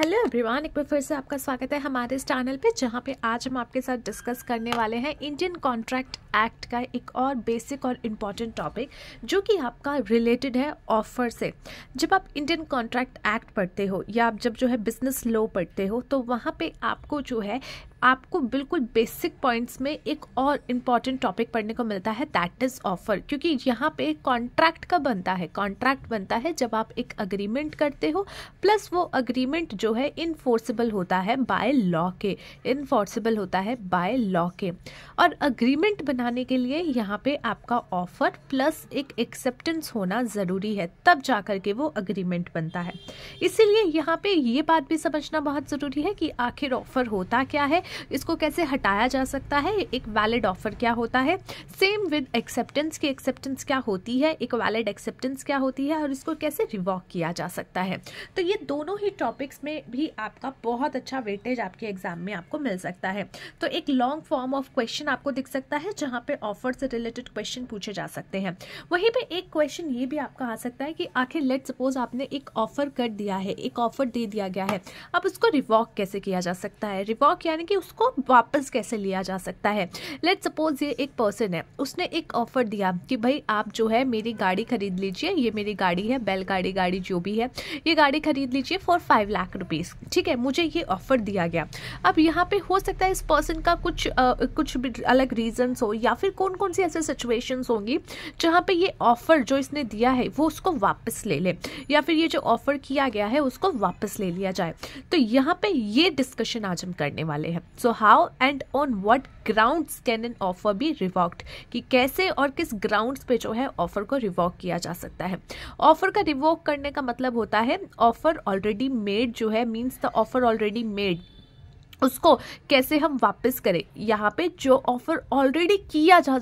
Hello everyone एक बार फिर से आपका स्वागत है हमारे इस चैनल पे जहाँ पे आज हम आपके साथ डिस्कस करने वाले हैं इंडियन कॉन्ट्रैक्ट एक्ट का एक और बेसिक और इम्पॉर्टेंट टॉपिक जो कि आपका रिलेटेड है ऑफर से जब आप इंडियन कॉन्ट्रैक्ट एक्ट पढ़ते हो या आप जब जो है बिजनेस लॉ पढ़ते हो तो वहाँ पे आपको जो है आपको बिल्कुल बेसिक पॉइंट्स में एक और इम्पॉर्टेंट टॉपिक पढ़ने को मिलता है दैट इज़ ऑफर क्योंकि यहाँ पे कॉन्ट्रैक्ट का बनता है कॉन्ट्रैक्ट बनता है जब आप एक अग्रीमेंट करते हो प्लस वो अग्रीमेंट जो है इनफोर्सिबल होता है बाय लॉ के इनफोर्सिबल होता है बाय लॉ के और अग्रीमेंट बनाने के लिए यहाँ पे आपका ऑफर प्लस एक एक्सेप्टेंस होना ज़रूरी है तब जा कर के वो अग्रीमेंट बनता है इसीलिए यहाँ पे ये बात भी समझना बहुत ज़रूरी है कि आखिर ऑफर होता क्या है इसको कैसे हटाया जा सकता है एक वैलिड ऑफर क्या होता है सेम विद एक्सेप्टेंस की एक्सेप्टेंस क्या होती है एक वैलिड एक्सेप्टेंस क्या होती है और इसको कैसे रिवॉक किया जा सकता है तो ये दोनों ही टॉपिक्स में भी आपका बहुत अच्छा वेटेज आपके एग्जाम में आपको मिल सकता है तो एक लॉन्ग फॉर्म ऑफ क्वेश्चन आपको दिख सकता है जहाँ पे ऑफर से रिलेटेड क्वेश्चन पूछे जा सकते हैं वहीं पे एक क्वेश्चन ये भी आपका आ सकता है कि आखिर लेट सपोज आपने एक ऑफर कर दिया है एक ऑफर दे दिया गया है अब उसको रिवॉक कैसे किया जा सकता है रिवॉक यानी कि उसको वापस कैसे लिया जा सकता है लेट सपोज ये एक पर्सन है उसने एक ऑफ़र दिया कि भाई आप जो है मेरी गाड़ी खरीद लीजिए ये मेरी गाड़ी है बैलगाड़ी गाड़ी जो भी है ये गाड़ी खरीद लीजिए फॉर फाइव लाख रुपीज़ ठीक है मुझे ये ऑफ़र दिया गया अब यहाँ पे हो सकता है इस पर्सन का कुछ आ, कुछ अलग रीजंस हो या फिर कौन कौन सी ऐसे सिचुएशंस होंगी जहाँ पे ये ऑफ़र जो इसने दिया है वो उसको वापस ले ले या फिर ये जो ऑफ़र किया गया है उसको वापस ले लिया जाए तो यहाँ पे ये डिस्कशन आज हम करने वाले हैं so how and on what ground can an offer be revoked कि कैसे और किस ग्राउंड पे जो है ऑफर को रिवॉक किया जा सकता है ऑफर का रिवॉक करने का मतलब होता है ऑफर ऑलरेडी मेड जो है means the offer already made उसको कैसे हम वापस करें यहाँ पे जो ऑफ़र ऑलरेडी किया जा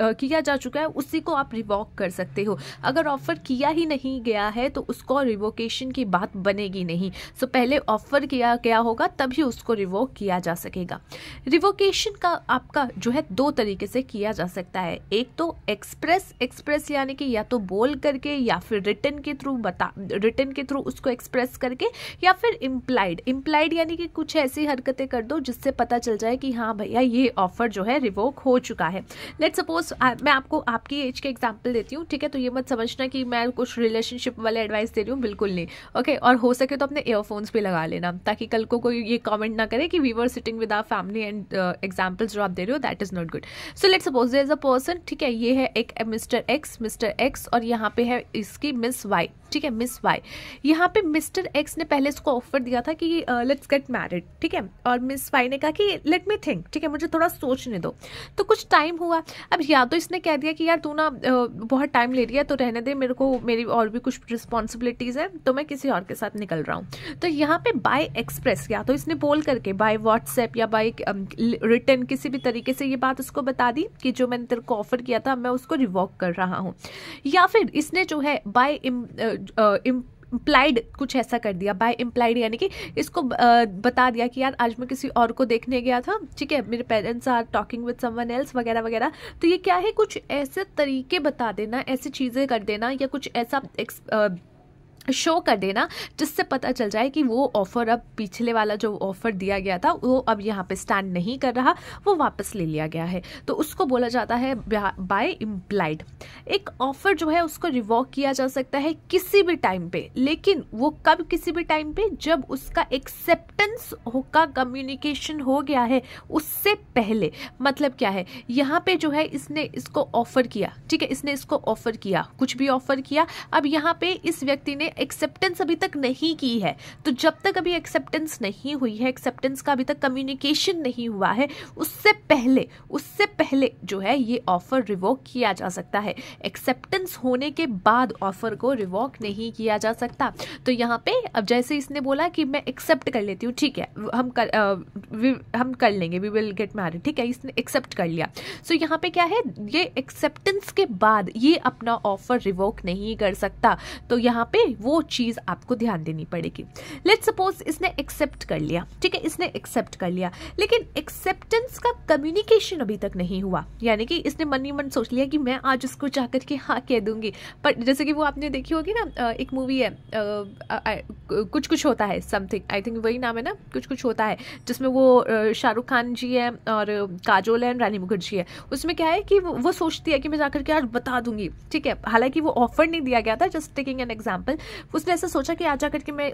किया जा चुका है उसी को आप रिवॉक कर सकते हो अगर ऑफ़र किया ही नहीं गया है तो उसको रिवोकेशन की बात बनेगी नहीं सो पहले ऑफ़र किया गया होगा तभी उसको रिवोक किया जा सकेगा रिवोकेशन का आपका जो है दो तरीके से किया जा सकता है एक तो एक्सप्रेस एक्सप्रेस यानी कि या तो बोल करके या फिर रिटर्न के थ्रू बता रिटर्न के थ्रू उसको एक्सप्रेस करके या फिर इम्प्लाइड इम्प्लाइड यानी कि कुछ ऐसी हरकतें कर दो जिससे पता चल जाए कि हाँ भैया ये ऑफर जो है रिवोक हो चुका है लेट सपोज मैं आपको आपकी एज के एग्जाम्पल देती हूँ ठीक है तो ये मत समझना कि मैं कुछ रिलेशनशिप वाले एडवाइस दे रही हूँ बिल्कुल नहीं ओके और हो सके तो अपने ईयरफोन्स भी लगा लेना ताकि कल को कोई ये कॉमेंट ना करे कि we were sitting with our family and examples जो आप दे रहे हो that is not good so let suppose there is a person ठीक है ये है एक मिस्टर एक्स मिस्टर एक्स और यहाँ पे है इसकी मिस वाई ठीक है मिस वाई यहाँ पे मिस्टर एक्स ने पहले इसको ऑफर दिया था कि लेट्स गेट मैरिड ठीक है और मिस फाई ने कहा कि लेट मी थिंक ठीक है मुझे थोड़ा सोचने दो तो कुछ टाइम हुआ अब या तो इसने कह दिया कि यार तू ना बहुत टाइम ले रही है तो रहने दे मेरे को मेरी और भी कुछ रिस्पॉन्सिबिलिटीज़ हैं तो मैं किसी और के साथ निकल रहा हूँ तो यहाँ पे बाय एक्सप्रेस या तो इसने बोल करके बाय व्हाट्सएप या बाय रिटर्न किसी भी तरीके से ये बात उसको बता दी कि जो मैंने तेरे को ऑफर किया था मैं उसको रिवॉक कर रहा हूँ या फिर इसने जो है बाय इम्प्लाइड कुछ ऐसा कर दिया बाय इम्प्लाइड यानी कि इसको बता दिया कि यार आज मैं किसी और को देखने गया था ठीक है मेरे parents are talking with someone else वगैरह वगैरह तो ये क्या है कुछ ऐसे तरीके बता देना ऐसी चीज़ें कर देना या कुछ ऐसा शो कर देना जिससे पता चल जाए कि वो ऑफ़र अब पिछले वाला जो ऑफ़र दिया गया था वो अब यहाँ पे स्टैंड नहीं कर रहा वो वापस ले लिया गया है तो उसको बोला जाता है बाय इम्प्लाइड एक ऑफ़र जो है उसको रिवॉक किया जा सकता है किसी भी टाइम पे लेकिन वो कब किसी भी टाइम पे जब उसका एक्सेप्टेंस हो का कम्युनिकेशन हो गया है उससे पहले मतलब क्या है यहाँ पर जो है इसने इसको ऑफ़र किया ठीक है इसने इसको ऑफ़र किया कुछ भी ऑफ़र किया अब यहाँ पर इस व्यक्ति ने एक्सेप्टेंस अभी तक नहीं की है तो जब तक अभी एक्सेप्टेंस नहीं हुई है एक्सेप्टेंस का अभी तक कम्युनिकेशन नहीं हुआ है उससे पहले उससे पहले जो है ये ऑफ़र रिवॉक किया जा सकता है एक्सेप्टेंस होने के बाद ऑफ़र को रिवॉक नहीं किया जा सकता तो यहाँ पे अब जैसे इसने बोला कि मैं एक्सेप्ट कर लेती हूँ ठीक है हम कर आ, वी, हम कर लेंगे वी विल गेट मैरिड ठीक है इसने एक्सेप्ट कर लिया सो so, यहाँ पे क्या है ये एक्सेप्टेंस के बाद ये अपना ऑफ़र रिवॉक नहीं कर सकता तो यहाँ पे वो चीज़ आपको ध्यान देनी पड़ेगी लेट सपोज इसने एक्सेप्ट कर लिया ठीक है इसने एक्सेप्ट कर लिया लेकिन एक्सेप्टेंस का कम्युनिकेशन अभी तक नहीं हुआ यानी कि इसने मन ही मन सोच लिया कि मैं आज उसको जाकर के हाँ कह दूंगी पर जैसे कि वो आपने देखी होगी ना एक मूवी है आ, आ, आ, कुछ कुछ होता है समथिंग आई थिंक वही नाम है ना कुछ कुछ होता है जिसमें वो शाहरुख खान जी है और काजोल है रानी मुखर्जी है उसमें क्या है कि वो सोचती है कि मैं जाकर के आज बता दूंगी ठीक है हालांकि वो ऑफर नहीं दिया गया था जस्ट टेकिंग एन एग्जाम्पल उसने ऐसा सोचा कि आ जा करके मैं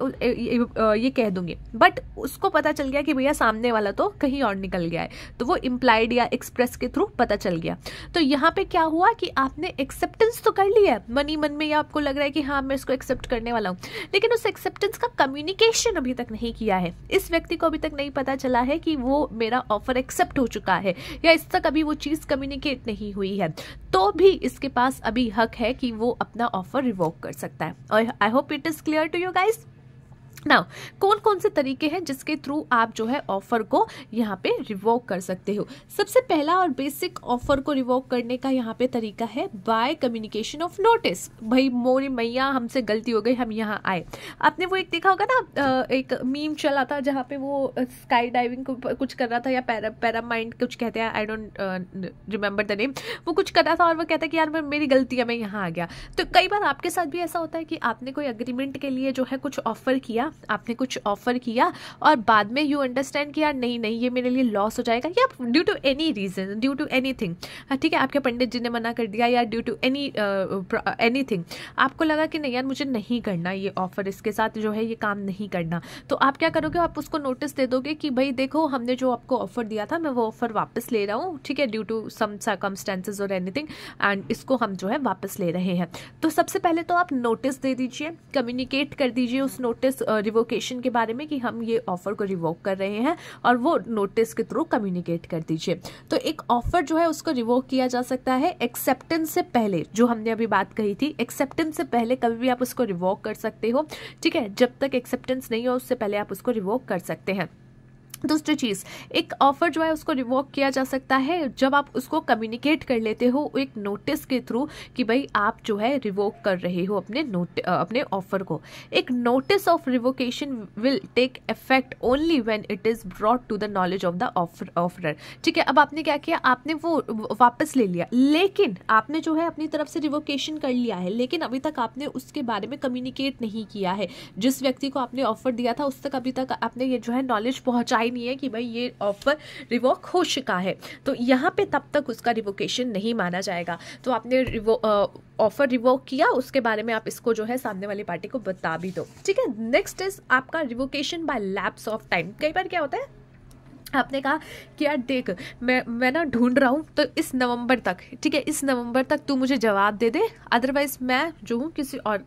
ये कह दूंगी बट उसको पता चल गया कि भैया सामने वाला तो कहीं और निकल गया है तो वो इम्प्लाइड या एक्सप्रेस के थ्रू पता चल गया तो यहाँ पे क्या हुआ कि आपने एक्सेप्टेंस तो कर लिया है मनी मन में या आपको लग रहा है कि हाँ मैं इसको एक्सेप्ट करने वाला हूँ लेकिन उस एक्सेप्टेंस का कम्युनिकेशन अभी तक नहीं किया है इस व्यक्ति को अभी तक नहीं पता चला है कि वो मेरा ऑफर एक्सेप्ट हो चुका है या इस तक अभी वो चीज़ कम्युनिकेट नहीं हुई है तो भी इसके पास अभी हक है कि वो अपना ऑफर रिवोक कर सकता है और I hope it is clear to you guys now कौन कौन से तरीके हैं जिसके थ्रू आप जो है ऑफर को यहाँ पे रिवोक कर सकते हो सबसे पहला और बेसिक ऑफर को रिवोक करने का यहाँ पे तरीका है बाय कम्युनिकेशन ऑफ नोटिस भाई मोरी मैया हमसे गलती हो गई हम यहाँ आए आपने वो एक देखा होगा ना एक मीम चला था जहाँ पे वो स्काई डाइविंग कुछ कर रहा था या पैरा पैरामाइंड कुछ कहते हैं I don't remember the name वो कुछ कर रहा था और वो कहता है कि यार मेरी गलती है मैं यहाँ आ गया तो कई बार आपके साथ भी ऐसा होता है कि आपने कोई अग्रीमेंट के लिए जो है कुछ ऑफर किया आपने कुछ ऑफर किया और बाद में यू अंडरस्टैंड किया नहीं नहीं ये मेरे लिए लॉस हो जाएगा या due to any reason due to any thing ठीक है आपके पंडित जी ने मना कर दिया या due to any any thing आपको लगा कि नहीं यार मुझे नहीं करना ये ऑफ़र इसके साथ जो है ये काम नहीं करना तो आप क्या करोगे आप उसको नोटिस दे दोगे कि भाई देखो हमने जो आपको ऑफ़र दिया था मैं वो ऑफ़र वापस ले रहा हूँ ठीक है ड्यू टू सम और और थिंग एंड इसको हम जो है वापस ले रहे हैं तो सबसे पहले तो आप नोटिस दे दीजिए कम्युनिकेट कर दीजिए उस नोटिस रिवोकेशन के बारे में कि हम ये ऑफ़र को रिवोक कर रहे हैं और वो नोटिस के थ्रू कम्युनिकेट कर दीजिए तो एक ऑफ़र जो है उसको रिवोक किया जा सकता है एक्सेप्टेंस से पहले जो हमने अभी बात कही थी एक्सेप्टेंस से पहले कभी भी आप उसको रिवोक कर सकते हो ठीक है जब तक एक्सेप्टेंस नहीं हो उससे पहले आप उसको रिवोक कर सकते हैं दूसरी चीज़ एक ऑफ़र जो है उसको रिवॉक किया जा सकता है जब आप उसको कम्युनिकेट कर लेते हो एक नोटिस के थ्रू कि भाई आप जो है रिवोक कर रहे हो अपने नोट अपने ऑफ़र को एक notice of revocation will take effect only when it is brought to the knowledge of the offer offerer ठीक है अब आपने क्या किया आपने वो वापस ले लिया लेकिन आपने जो है अपनी तरफ से रिवोकेशन कर लिया है लेकिन अभी तक आपने उसके बारे में कम्युनिकेट नहीं किया है जिस व्यक्ति को आपने ऑफ़र दिया था उस तक अभी तक आपने ये जो है नॉलेज पहुँचाई साइन ये है कि भाई ये ऑफर रिवॉक हो चुका है तो यहाँ पे तब तक उसका रिवोकेशन नहीं माना जाएगा तो आपने रिवो ऑफर रिवोक किया उसके बारे में आप इसको जो है सामने वाली पार्टी को बता भी दो ठीक है नेक्स्ट इज आपका revocation by lapse of time कई बार क्या होता है आपने कहा कि यार देख मैं मैं ना ढूंढ रहा हूँ तो इस नवंबर तक ठीक है इस नवंबर तक तू मुझे जवाब दे दे अदरवाइज मैं जो हूँ किसी और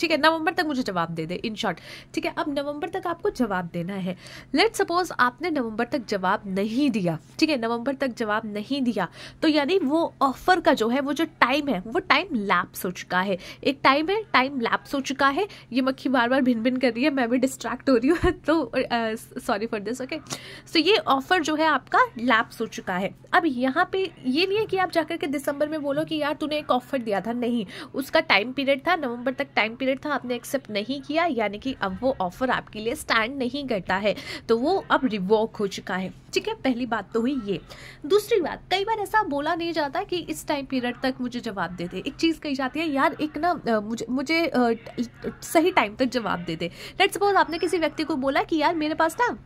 ठीक है नवंबर तक मुझे जवाब दे दे इन शॉर्ट ठीक है अब नवंबर तक आपको जवाब देना है लेट सपोज आपने नवंबर तक जवाब नहीं दिया ठीक है नवंबर तक जवाब नहीं दिया तो यानी वो ऑफर का जो है वो जो टाइम है वो टाइम लैप्स हो चुका है एक टाइम है टाइम लैप्स हो चुका है ये मक्खी बार बार भिन भिन कर रही है मैं भी डिस्ट्रैक्ट हो रही हूँ तो sorry for this okay so तो ये ऑफर जो है आपका लैप्स हो चुका है अब यहाँ पे ये नहीं है कि आप जाकर के दिसंबर में बोलो कि यार तूने एक ऑफर दिया था नहीं उसका टाइम पीरियड था नवंबर तक टाइम पीरियड था आपने एक्सेप्ट नहीं किया यानी कि अब वो ऑफर आपके लिए स्टैंड नहीं करता है तो वो अब रिवॉक हो चुका है ठीक है पहली बात तो हुई ये दूसरी बात कई बार ऐसा बोला नहीं जाता कि इस टाइम पीरियड तक मुझे जवाब दे दे एक चीज़ कही जाती है यार एक ना मुझे मुझे सही टाइम तक जवाब दे दे लेट्स सपोज आपने किसी व्यक्ति को बोला कि यार मेरे पास ना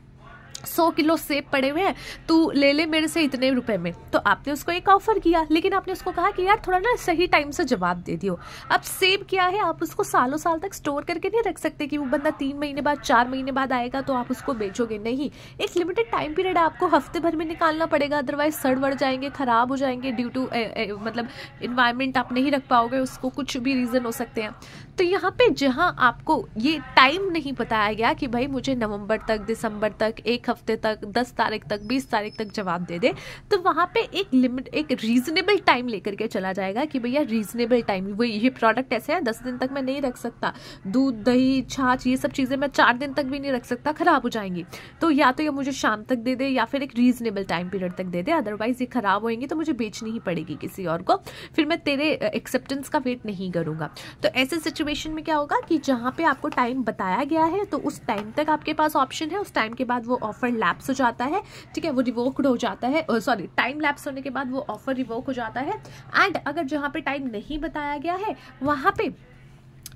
सौ किलो सेब पड़े हुए हैं तू ले ले मेरे से इतने रुपए में तो आपने उसको एक ऑफ़र किया लेकिन आपने उसको कहा कि यार थोड़ा ना सही टाइम से जवाब दे दियो अब सेब क्या है आप उसको सालों साल तक स्टोर करके नहीं रख सकते कि वो बंदा तीन महीने बाद चार महीने बाद आएगा तो आप उसको बेचोगे नहीं एक लिमिटेड टाइम पीरियड आपको हफ्ते भर में निकालना पड़ेगा अदरवाइज सड़ वड़ जाएंगे ख़राब हो जाएंगे ड्यू टू मतलब इन्वायरमेंट आप नहीं रख पाओगे उसको कुछ भी रीज़न हो सकते हैं तो यहाँ पे जहाँ आपको ये टाइम नहीं बताया गया कि भाई मुझे नवंबर तक दिसंबर तक एक हफ्ते तक दस तारीख तक बीस तारीख तक जवाब दे दे तो वहाँ पे एक लिमिट एक रीजनेबल टाइम लेकर के चला जाएगा कि भैया रीजनेबल टाइम वो ये प्रोडक्ट ऐसे है दस दिन तक मैं नहीं रख सकता दूध दही छाछ ये सब चीज़ें मैं चार दिन तक भी नहीं रख सकता ख़राब हो जाएंगी तो या तो ये मुझे शाम तक दे दे या फिर एक रीजनेबल टाइम पीरियड तक दे दे अदरवाइज़ ये ख़राब होएंगी तो मुझे बेचनी ही पड़ेगी किसी और को फिर मैं तेरे एक्सेप्टेंस का वेट नहीं करूँगा तो ऐसे सिचुएशन में क्या होगा कि जहाँ पर आपको टाइम बताया गया है तो उस टाइम तक आपके पास ऑप्शन है उस टाइम के बाद वो ऑफर लैप्स हो जाता है ठीक है वो रिवोकड हो जाता है सॉरी टाइम लैप्स होने के बाद वो ऑफर रिवोक हो जाता है एंड अगर जहाँ पर टाइम नहीं बताया गया है वहाँ पर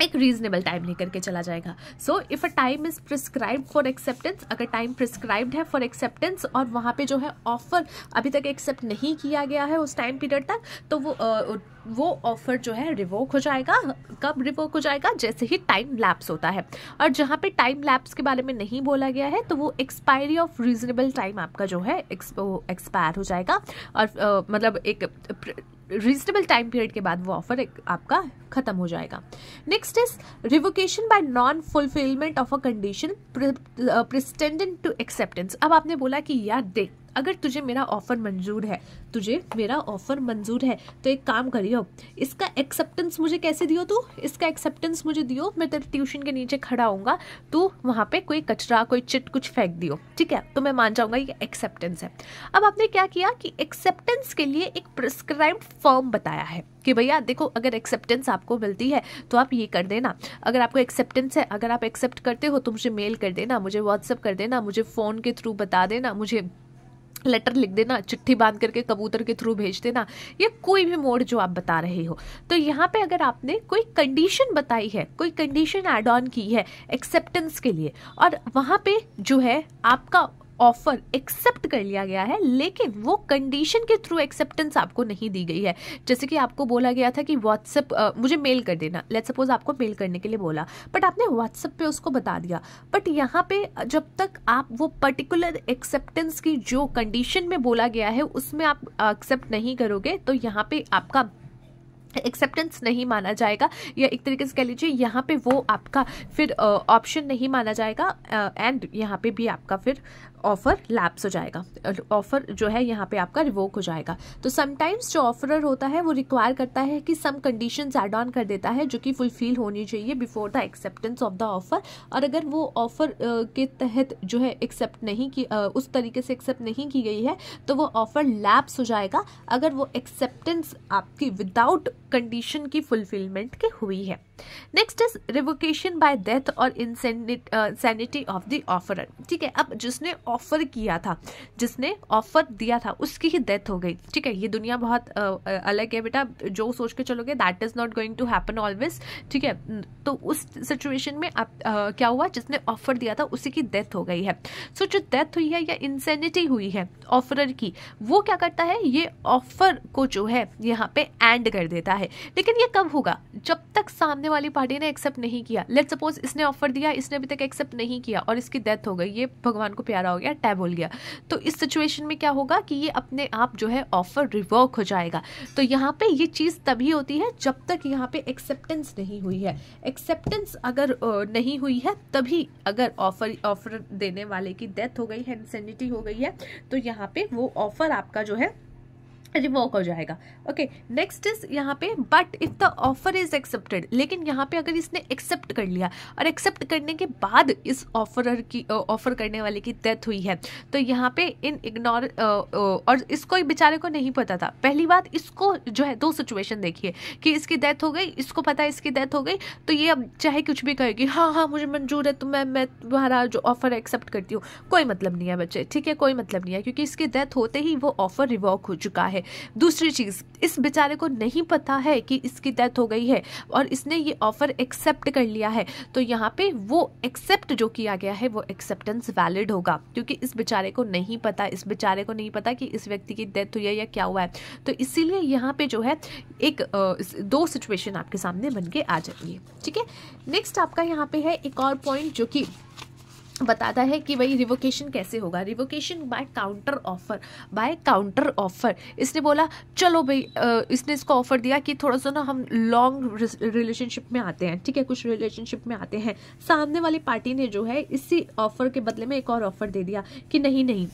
एक रीजनेबल टाइम लेकर के चला जाएगा so if a time is prescribe for acceptance अगर टाइम प्रिस्क्राइब्ड है फॉर एक्सेप्टेंस और वहाँ पे जो है ऑफ़र अभी तक एक्सेप्ट नहीं किया गया है उस टाइम पीरियड तक तो वो आ, वो ऑफ़र जो है रिवोक हो जाएगा कब रिवोक हो जाएगा जैसे ही टाइम लैप्स होता है और जहाँ पे टाइम लैप्स के बारे में नहीं बोला गया है तो वो एक्सपायरी ऑफ रीजनेबल टाइम आपका जो है एक्सपायर हो जाएगा और आ, मतलब एक रीजनेबल टाइम पीरियड के बाद वो ऑफर आपका खत्म हो जाएगा next is revocation by non fulfilment of a condition precedent to acceptance अब आपने बोला कि यार देख अगर तुझे मेरा ऑफ़र मंजूर है तुझे मेरा ऑफ़र मंजूर है तो एक काम करियो इसका एक्सेप्टेंस मुझे कैसे दियो तू इसका एक्सेप्टेंस मुझे दियो मैं तेरे ट्यूशन के नीचे खड़ा हूँ तो वहाँ पे कोई कचरा कोई चिट कुछ फेंक दियो ठीक है तो मैं मान जाऊँगा ये एक्सेप्टेंस है अब आपने क्या किया कि एक्सेप्टेंस के लिए एक प्रिस्क्राइब फॉर्म बताया है कि भैया देखो अगर एक्सेप्टेंस आपको मिलती है तो आप ये कर देना अगर आपको एक्सेप्टेंस है अगर आप एक्सेप्ट करते हो तो मुझे मेल कर देना मुझे व्हाट्सअप कर देना मुझे फ़ोन के थ्रू बता देना मुझे लेटर लिख देना चिट्ठी बांध करके कबूतर के थ्रू भेज देना या कोई भी मोड जो आप बता रहे हो तो यहाँ पे अगर आपने कोई कंडीशन बताई है कोई कंडीशन एड ऑन की है एक्सेप्टेंस के लिए और वहाँ पे जो है आपका ऑफर एक्सेप्ट कर लिया गया है लेकिन वो कंडीशन के थ्रू एक्सेप्टेंस आपको नहीं दी गई है जैसे कि आपको बोला गया था कि व्हाट्सएप मुझे मेल कर देना लेट सपोज आपको मेल करने के लिए बोला बट आपने व्हाट्सएप पे उसको बता दिया बट यहाँ पे जब तक आप वो पर्टिकुलर एक्सेप्टेंस की जो कंडीशन में बोला गया है उसमें आप एक्सेप्ट नहीं करोगे तो यहाँ पे आपका एक्सेप्टेंस नहीं माना जाएगा या एक तरीके से कह लीजिए यहाँ पे वो आपका फिर ऑप्शन नहीं माना जाएगा एंड यहाँ पे भी आपका फिर ऑफ़र लैप्स हो जाएगा ऑफ़र जो है यहाँ पे आपका रिवोक हो जाएगा तो समटाइम्स जो ऑफरर होता है वो रिक्वायर करता है कि सम कंडीशंस एड ऑन कर देता है जो कि फुलफिल होनी चाहिए before the acceptance of the offer और अगर वो ऑफ़र के तहत जो है एक्सेप्ट नहीं की उस तरीके से एक्सेप्ट नहीं की गई है तो वो ऑफ़र लैप्स हो जाएगा अगर वो एक्सेप्टेंस आपकी विदाउट कंडीशन की फुलफिलमेंट की हुई है next is revocation by death और इनसेनिटी ऑफ द ऑफरर ठीक है अब जिसने ऑफर किया था जिसने ऑफर दिया था उसकी ही डेथ हो गई ठीक है ये दुनिया बहुत आ, uh, uh, अलग है बेटा जो सोच के चलोगे that is not going to happen always ठीक है तो उस सिचुएशन में आप आ, uh, क्या हुआ जिसने ऑफर दिया था उसी की डेथ हो गई है सो so, जो डेथ हुई है या इंसेनिटी हुई है ऑफरर की वो क्या करता है ये ऑफर को जो है यहाँ पे एंड कर देता है लेकिन ये कब होगा जब तक सामने वाली पार्टी ने एक्सेप्ट नहीं किया लेट सपोज इसने ऑफर दिया इसने अभी तक एक्सेप्ट नहीं किया और इसकी डेथ हो गई ये भगवान को प्यारा हो गया टैब हो गया तो इस सिचुएशन में क्या होगा कि ये अपने आप जो है ऑफर रिवर्क हो जाएगा तो यहाँ पे ये चीज़ तभी होती है जब तक यहाँ पे एक्सेप्टेंस नहीं हुई है एक्सेप्टेंस अगर नहीं हुई है तभी अगर ऑफर ऑफर देने वाले की डेथ हो गई है इंसेनिटी हो गई है तो यहाँ पे वो ऑफर आपका जो है रिवोक हो जाएगा ओके नेक्स्ट इज यहाँ पे but if the offer is accepted लेकिन यहाँ पे अगर इसने एक्सेप्ट कर लिया और एक्सेप्ट करने के बाद इस ऑफरर की ऑफर करने वाले की डेथ हुई है तो यहाँ पे इन इग्नोर और इसको बेचारे को नहीं पता था पहली बात इसको जो है दो सिचुएशन देखिए कि इसकी डेथ हो गई इसको पता है इसकी डेथ हो गई तो ये अब चाहे कुछ भी कहेगी हाँ हाँ मुझे मंजूर है तो मैं मैं तुम्हारा जो ऑफर एक्सेप्ट करती हूँ कोई मतलब नहीं है बच्चे ठीक है कोई मतलब नहीं है क्योंकि इसकी डेथ होते ही वो ऑफर रिवॉक हो चुका है है दूसरी चीज़ इस बेचारे को नहीं पता है कि इसकी डेथ हो गई है और इसने ये ऑफ़र एक्सेप्ट कर लिया है तो यहाँ पे वो एक्सेप्ट जो किया गया है वो एक्सेप्टेंस वैलिड होगा क्योंकि इस बेचारे को नहीं पता इस बेचारे को नहीं पता कि इस व्यक्ति की डेथ हुई है या क्या हुआ है तो इसीलिए यहाँ पे जो है एक दो सिचुएशन आपके सामने बन के आ जाएंगी ठीक है नेक्स्ट आपका यहाँ पे है एक और पॉइंट जो कि बताता है कि भाई रिवोकेशन कैसे होगा revocation by counter offer by counter offer इसने बोला चलो भाई इसने इसको ऑफर दिया कि थोड़ा सा ना हम लॉन्ग रिलेशनशिप में आते हैं ठीक है कुछ रिलेशनशिप में आते हैं सामने वाली पार्टी ने जो है इसी ऑफर के बदले में एक और ऑफर दे दिया कि नहीं नहीं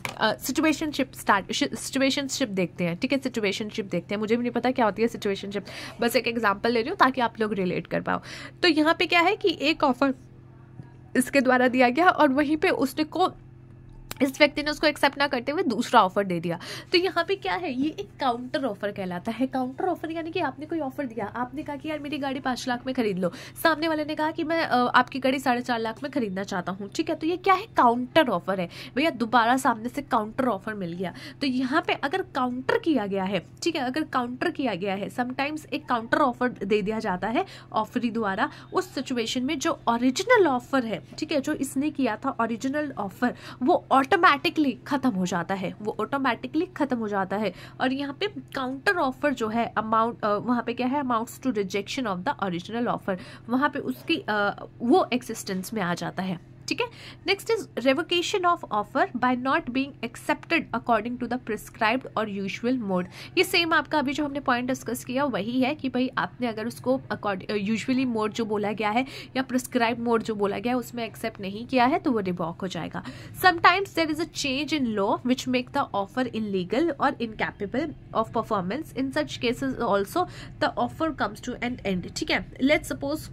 सिचुएशनशिप स्टार्ट सिचुएशनशिप देखते हैं ठीक है सिचुएशनशिप देखते हैं मुझे भी नहीं पता क्या होती है सिचुएशनशिप बस एक एग्जाम्पल ले रही हूँ ताकि आप लोग रिलेट कर पाओ तो यहाँ पर क्या है कि एक ऑफर इसके द्वारा दिया गया और वहीं पे उसने को इस व्यक्ति ने उसको एक्सेप्ट ना करते हुए दूसरा ऑफर दे दिया तो यहाँ पे क्या है ये एक काउंटर ऑफर कहलाता है काउंटर ऑफर यानी कि आपने कोई ऑफर दिया आपने कहा कि यार मेरी गाड़ी पाँच लाख में खरीद लो सामने वाले ने कहा कि मैं आपकी गाड़ी साढ़े चार लाख में खरीदना चाहता हूँ ठीक है तो ये क्या है काउंटर ऑफर है भैया दोबारा सामने से काउंटर ऑफर मिल गया तो यहाँ पर अगर काउंटर किया गया है ठीक है अगर काउंटर किया गया है समटाइम्स एक काउंटर ऑफर दे दिया जाता है ऑफरी द्वारा उस सिचुएशन में जो ऑरिजिनल ऑफर है ठीक है जो इसने किया था ऑरिजिनल ऑफर वो ऑटोमेटिकली ख़त्म हो जाता है वो ऑटोमेटिकली ख़त्म हो जाता है और यहाँ पे काउंटर ऑफर जो है अमाउंट वहाँ पे क्या है amounts to rejection of the original offer वहाँ पे उसकी आ, वो एक्सिस्टेंस में आ जाता है ठीक है next is revocation of offer by not being accepted according to the prescribed और यूजुअल मोड ये सेम आपका अभी जो हमने पॉइंट डिस्कस किया वही है कि भाई आपने अगर उसको यूजुअली मोड जो बोला गया है या प्रिस्क्राइब मोड जो बोला गया है उसमें एक्सेप्ट नहीं किया है तो वो रिवॉक हो जाएगा sometimes there is a change in law which make the offer in और incapable of performance in such cases also the offer comes to end end ठीक है लेट सपोज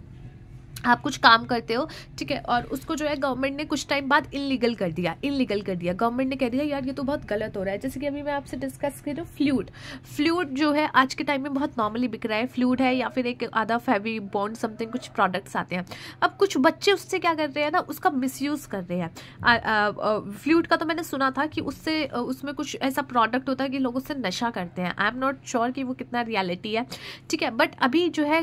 आप कुछ काम करते हो ठीक है और उसको जो है गवर्नमेंट ने कुछ टाइम बाद इलीगल कर दिया इनलीगल कर दिया गवर्नमेंट ने कह दिया यार ये तो बहुत गलत हो रहा है जैसे कि अभी मैं आपसे डिस्कस कर रही हूँ फ्लूड फ्लूड जो है आज के टाइम में बहुत नॉर्मली बिक रहा है फ्लूड है या फिर एक आधा फैवी बॉन्ड समथिंग कुछ प्रोडक्ट्स आते हैं अब कुछ बच्चे उससे क्या कर रहे हैं ना उसका मिसयूज़ कर रहे हैं फ्लूड का तो मैंने सुना था कि उससे उसमें कुछ ऐसा प्रोडक्ट होता है कि लोग उससे नशा करते हैं आई एम नॉट श्योर कि वो कितना रियलिटी है ठीक है बट अभी जो है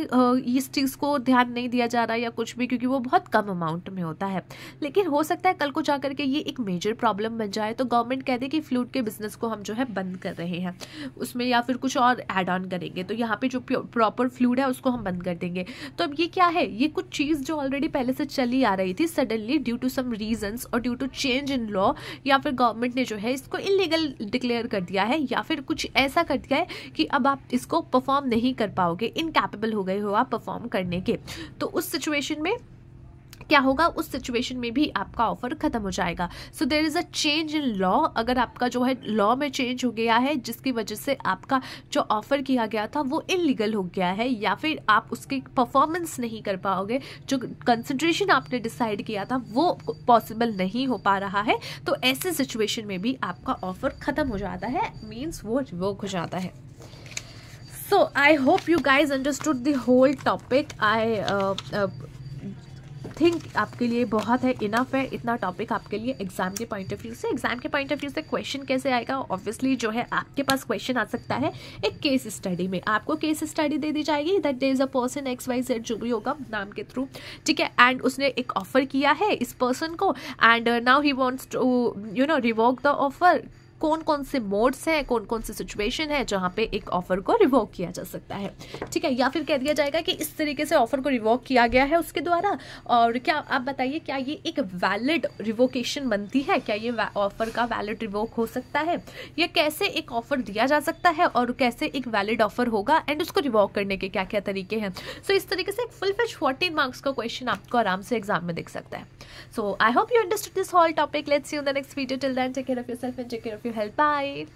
इस चीज़ को ध्यान नहीं दिया जा रहा या या कुछ भी क्योंकि वो बहुत कम अमाउंट में होता है लेकिन हो सकता है कल को जा करके ये एक मेजर प्रॉब्लम बन जाए तो गवर्नमेंट कह दे कि फ्लूट के बिज़नेस को हम जो है बंद कर रहे हैं उसमें या फिर कुछ और एड ऑन करेंगे तो यहाँ पर जो प्रॉपर फ्लूड है उसको हम बंद कर देंगे तो अब ये क्या है ये कुछ चीज़ जो ऑलरेडी पहले से चली आ रही थी suddenly due to some reasons और due to change in law या फिर गवर्नमेंट ने जो है इसको इलीगल डिक्लेयर कर दिया है या फिर कुछ ऐसा कर दिया है कि अब आप इसको परफॉर्म नहीं कर पाओगे इनकेपेबल हो गए हो आप परफॉर्म करने के तो उस सिचुएशन सिचुएशन में क्या होगा उस सिचुएशन में भी आपका ऑफर खत्म हो जाएगा so there is a change in law अगर आपका जो है लॉ में चेंज हो गया है जिसकी वजह से आपका जो ऑफर किया गया था वो इलीगल हो गया है या फिर आप उसकी परफॉर्मेंस नहीं कर पाओगे जो कंसनट्रेशन आपने डिसाइड किया था वो पॉसिबल नहीं हो पा रहा है तो ऐसे सिचुएशन में भी आपका ऑफर खत्म हो जाता है मीन्स वो रिवोक हो जाता है so I hope you guys understood the whole topic I think आपके लिए बहुत है इनफ है इतना टॉपिक आपके लिए एग्जाम के पॉइंट ऑफ व्यू से एग्जाम के पॉइंट ऑफ व्यू से क्वेश्चन कैसे आएगा ऑब्वियसली जो है आपके पास क्वेश्चन आ सकता है एक केस स्टडी में आपको केस स्टडी दे दी जाएगी that there is a person X Y Z जो भी होगा नाम के थ्रू ठीक है एंड उसने एक ऑफर किया है इस पर्सन को and now he wants to you know revoke the offer कौन कौन से मोड्स हैं कौन कौन से सिचुएशन है जहाँ पे एक ऑफर को रिवॉक किया जा सकता है ठीक है या फिर कह दिया जाएगा कि इस तरीके से ऑफर को रिवॉक किया गया है उसके द्वारा और क्या आप बताइए क्या ये एक वैलिड रिवोकेशन बनती है क्या ये ऑफर का वैलिड रिवोक हो सकता है या कैसे एक ऑफर दिया जा सकता है और कैसे एक वैलिड ऑफर होगा एंड उसको रिवॉक करने के क्या क्या तरीके हैं सो so, इस तरीके से एक फुल फ्रेश फोर्टीन मार्क्स का क्वेश्चन आपको आराम से एग्जाम में दिख सकता है so I hope you understood this whole topic let's you the next video till then take care of yourself and take care of help. Bye.